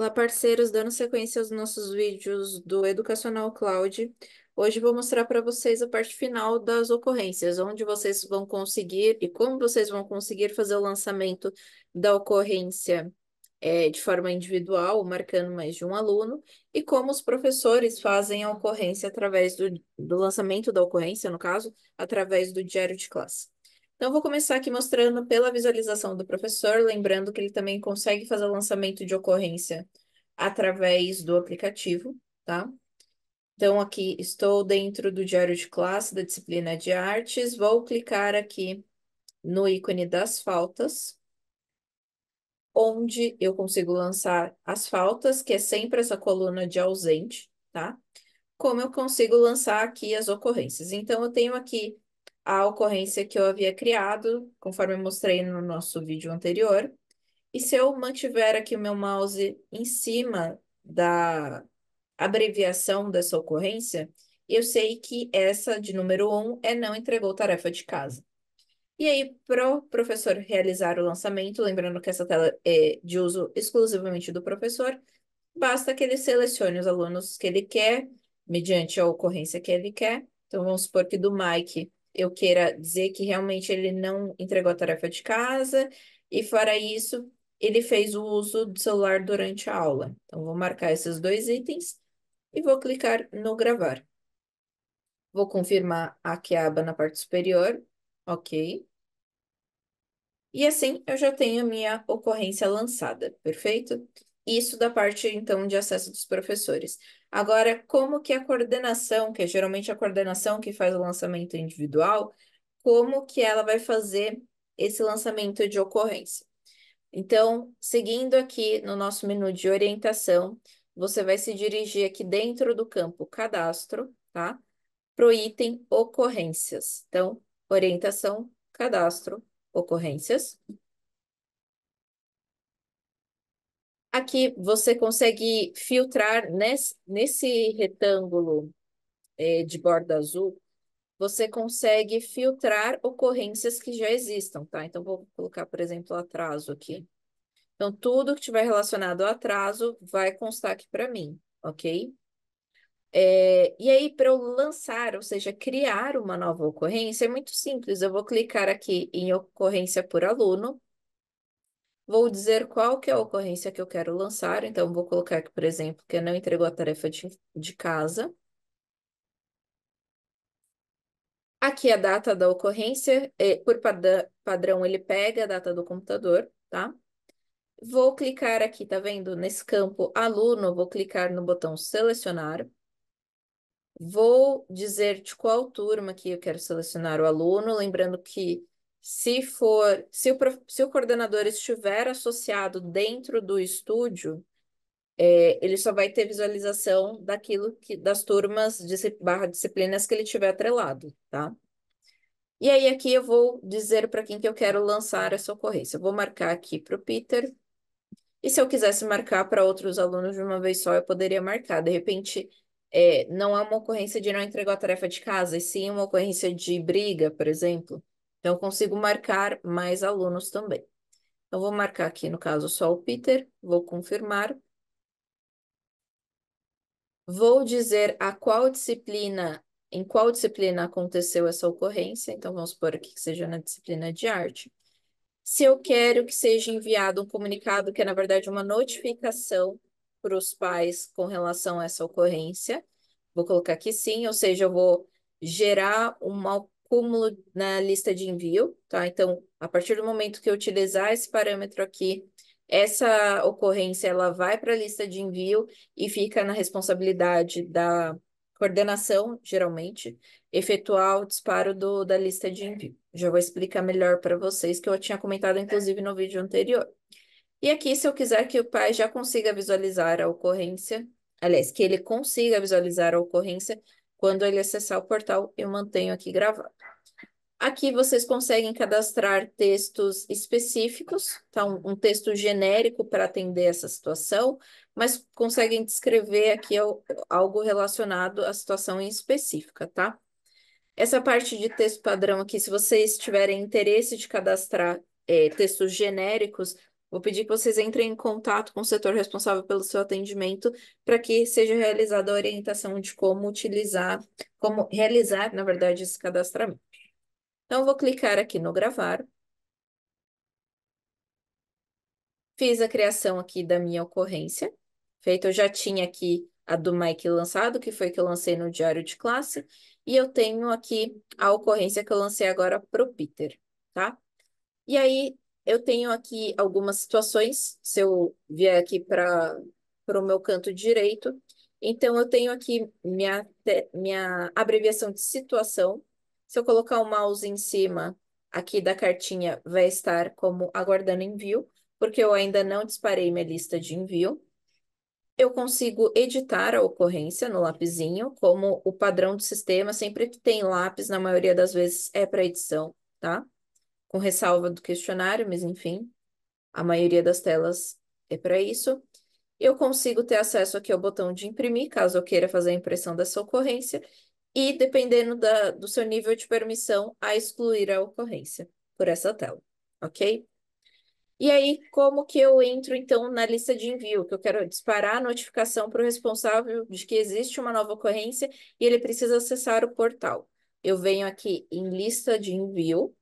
Olá, parceiros, dando sequência aos nossos vídeos do Educacional Cloud. Hoje vou mostrar para vocês a parte final das ocorrências, onde vocês vão conseguir e como vocês vão conseguir fazer o lançamento da ocorrência é, de forma individual, marcando mais de um aluno, e como os professores fazem a ocorrência através do, do lançamento da ocorrência, no caso, através do diário de classe. Então, vou começar aqui mostrando pela visualização do professor, lembrando que ele também consegue fazer o lançamento de ocorrência através do aplicativo, tá? Então, aqui estou dentro do diário de classe da disciplina de artes, vou clicar aqui no ícone das faltas, onde eu consigo lançar as faltas, que é sempre essa coluna de ausente, tá? Como eu consigo lançar aqui as ocorrências. Então, eu tenho aqui a ocorrência que eu havia criado, conforme eu mostrei no nosso vídeo anterior. E se eu mantiver aqui o meu mouse em cima da abreviação dessa ocorrência, eu sei que essa de número 1 um é não entregou tarefa de casa. E aí, para o professor realizar o lançamento, lembrando que essa tela é de uso exclusivamente do professor, basta que ele selecione os alunos que ele quer, mediante a ocorrência que ele quer. Então, vamos supor que do Mike eu queira dizer que realmente ele não entregou a tarefa de casa, e fora isso, ele fez o uso do celular durante a aula. Então, vou marcar esses dois itens e vou clicar no gravar. Vou confirmar aqui a aba na parte superior, ok. E assim eu já tenho a minha ocorrência lançada, perfeito? Isso da parte, então, de acesso dos professores. Agora, como que a coordenação, que é geralmente a coordenação que faz o lançamento individual, como que ela vai fazer esse lançamento de ocorrência? Então, seguindo aqui no nosso menu de orientação, você vai se dirigir aqui dentro do campo cadastro, tá? Para o item ocorrências. Então, orientação, cadastro, ocorrências. Aqui você consegue filtrar nesse, nesse retângulo eh, de borda azul, você consegue filtrar ocorrências que já existam, tá? Então, vou colocar, por exemplo, atraso aqui. Então, tudo que tiver relacionado ao atraso vai constar aqui para mim, ok? É, e aí, para eu lançar, ou seja, criar uma nova ocorrência, é muito simples. Eu vou clicar aqui em ocorrência por aluno, vou dizer qual que é a ocorrência que eu quero lançar. Então, vou colocar aqui, por exemplo, que não entregou a tarefa de, de casa. Aqui é a data da ocorrência, por padrão ele pega a data do computador, tá? Vou clicar aqui, tá vendo? Nesse campo aluno, vou clicar no botão selecionar. Vou dizer de qual turma que eu quero selecionar o aluno, lembrando que se for, se o, se o coordenador estiver associado dentro do estúdio, é, ele só vai ter visualização daquilo que das turmas de, barra disciplinas que ele tiver atrelado, tá? E aí aqui eu vou dizer para quem que eu quero lançar essa ocorrência. Eu vou marcar aqui para o Peter. E se eu quisesse marcar para outros alunos de uma vez só, eu poderia marcar. De repente, é, não é uma ocorrência de não entregar a tarefa de casa, e sim uma ocorrência de briga, por exemplo. Então, eu consigo marcar mais alunos também. Então, vou marcar aqui, no caso, só o Peter, vou confirmar. Vou dizer a qual disciplina, em qual disciplina aconteceu essa ocorrência, então vamos supor aqui que seja na disciplina de arte. Se eu quero que seja enviado um comunicado, que é, na verdade, uma notificação para os pais com relação a essa ocorrência, vou colocar aqui sim, ou seja, eu vou gerar uma, acúmulo na lista de envio, tá? Então, a partir do momento que eu utilizar esse parâmetro aqui, essa ocorrência ela vai para a lista de envio e fica na responsabilidade da coordenação, geralmente, efetuar o disparo do, da lista de envio. Já vou explicar melhor para vocês, que eu tinha comentado, inclusive, no vídeo anterior. E aqui, se eu quiser que o pai já consiga visualizar a ocorrência, aliás, que ele consiga visualizar a ocorrência quando ele acessar o portal, eu mantenho aqui gravado. Aqui vocês conseguem cadastrar textos específicos, então um texto genérico para atender essa situação, mas conseguem descrever aqui algo relacionado à situação em específica, tá? Essa parte de texto padrão aqui, se vocês tiverem interesse de cadastrar é, textos genéricos, vou pedir que vocês entrem em contato com o setor responsável pelo seu atendimento para que seja realizada a orientação de como utilizar, como realizar, na verdade, esse cadastramento. Então, vou clicar aqui no gravar. Fiz a criação aqui da minha ocorrência. Feito, eu já tinha aqui a do Mike lançado, que foi que eu lancei no diário de classe. E eu tenho aqui a ocorrência que eu lancei agora para o Peter, tá? E aí, eu tenho aqui algumas situações. Se eu vier aqui para o meu canto direito, então, eu tenho aqui minha, minha abreviação de situação, se eu colocar o mouse em cima aqui da cartinha, vai estar como aguardando envio, porque eu ainda não disparei minha lista de envio. Eu consigo editar a ocorrência no lapisinho, como o padrão do sistema, sempre que tem lápis, na maioria das vezes é para edição, tá? Com ressalva do questionário, mas enfim, a maioria das telas é para isso. Eu consigo ter acesso aqui ao botão de imprimir, caso eu queira fazer a impressão dessa ocorrência, e, dependendo da, do seu nível de permissão, a excluir a ocorrência por essa tela, ok? E aí, como que eu entro, então, na lista de envio? Que eu quero disparar a notificação para o responsável de que existe uma nova ocorrência e ele precisa acessar o portal. Eu venho aqui em lista de envio,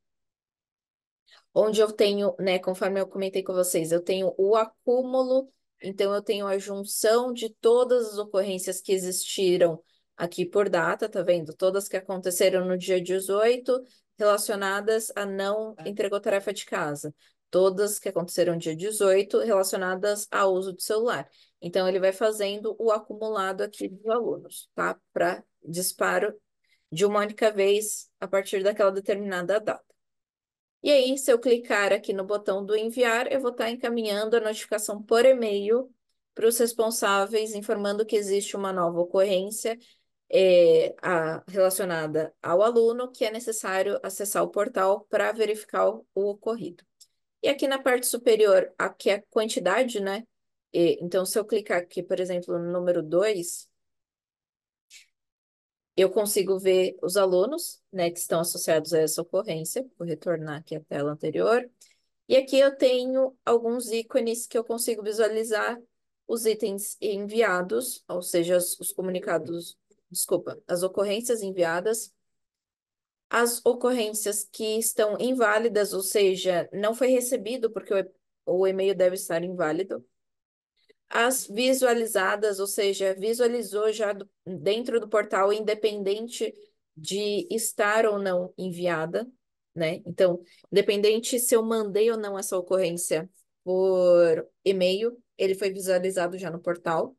onde eu tenho, né, conforme eu comentei com vocês, eu tenho o acúmulo, então eu tenho a junção de todas as ocorrências que existiram aqui por data, tá vendo? Todas que aconteceram no dia 18, relacionadas a não entregou tarefa de casa. Todas que aconteceram dia 18, relacionadas ao uso do celular. Então, ele vai fazendo o acumulado aqui dos alunos, tá? Para disparo de uma única vez a partir daquela determinada data. E aí, se eu clicar aqui no botão do enviar, eu vou estar encaminhando a notificação por e-mail para os responsáveis, informando que existe uma nova ocorrência é, a, relacionada ao aluno que é necessário acessar o portal para verificar o, o, ocorrido. E aqui na parte superior, aqui é a quantidade, né? E, então, se eu clicar aqui, por exemplo, no número 2, eu consigo ver os alunos né, que estão associados a essa ocorrência. Vou retornar aqui à tela anterior. E aqui eu tenho alguns ícones que eu consigo visualizar os itens enviados, ou seja, os comunicados desculpa, as ocorrências enviadas, as ocorrências que estão inválidas, ou seja, não foi recebido porque o e-mail deve estar inválido, as visualizadas, ou seja, visualizou já do, dentro do portal, independente de estar ou não enviada, né? Então, independente se eu mandei ou não essa ocorrência por e-mail, ele foi visualizado já no portal.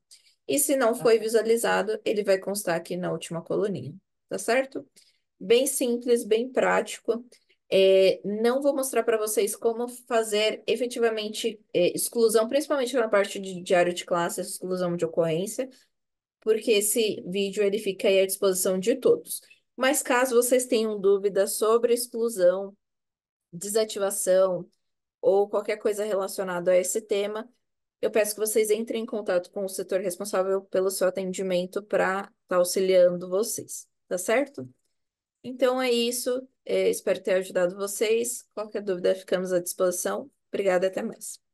E se não foi visualizado, ele vai constar aqui na última coluninha, tá certo? Bem simples, bem prático. É, não vou mostrar para vocês como fazer efetivamente é, exclusão, principalmente na parte de diário de classe, exclusão de ocorrência, porque esse vídeo ele fica à disposição de todos. Mas caso vocês tenham dúvidas sobre exclusão, desativação ou qualquer coisa relacionada a esse tema, eu peço que vocês entrem em contato com o setor responsável pelo seu atendimento para estar tá auxiliando vocês, tá certo? Então é isso, é, espero ter ajudado vocês. Qualquer dúvida, ficamos à disposição. Obrigada, até mais.